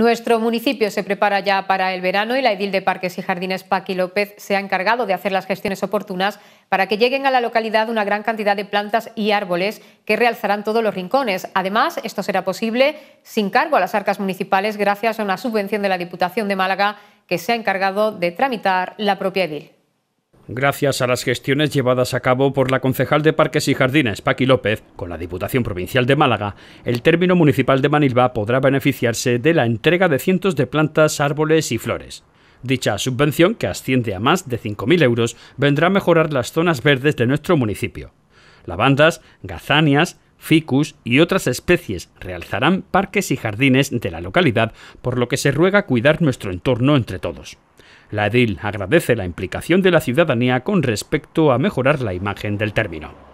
Nuestro municipio se prepara ya para el verano y la edil de Parques y Jardines Paqui López se ha encargado de hacer las gestiones oportunas para que lleguen a la localidad una gran cantidad de plantas y árboles que realzarán todos los rincones. Además, esto será posible sin cargo a las arcas municipales gracias a una subvención de la Diputación de Málaga que se ha encargado de tramitar la propia edil. Gracias a las gestiones llevadas a cabo por la concejal de Parques y Jardines, Paqui López, con la Diputación Provincial de Málaga, el término municipal de Manilva podrá beneficiarse de la entrega de cientos de plantas, árboles y flores. Dicha subvención, que asciende a más de 5.000 euros, vendrá a mejorar las zonas verdes de nuestro municipio. Lavandas, gazanias, ficus y otras especies realzarán parques y jardines de la localidad, por lo que se ruega cuidar nuestro entorno entre todos. La edil agradece la implicación de la ciudadanía con respecto a mejorar la imagen del término.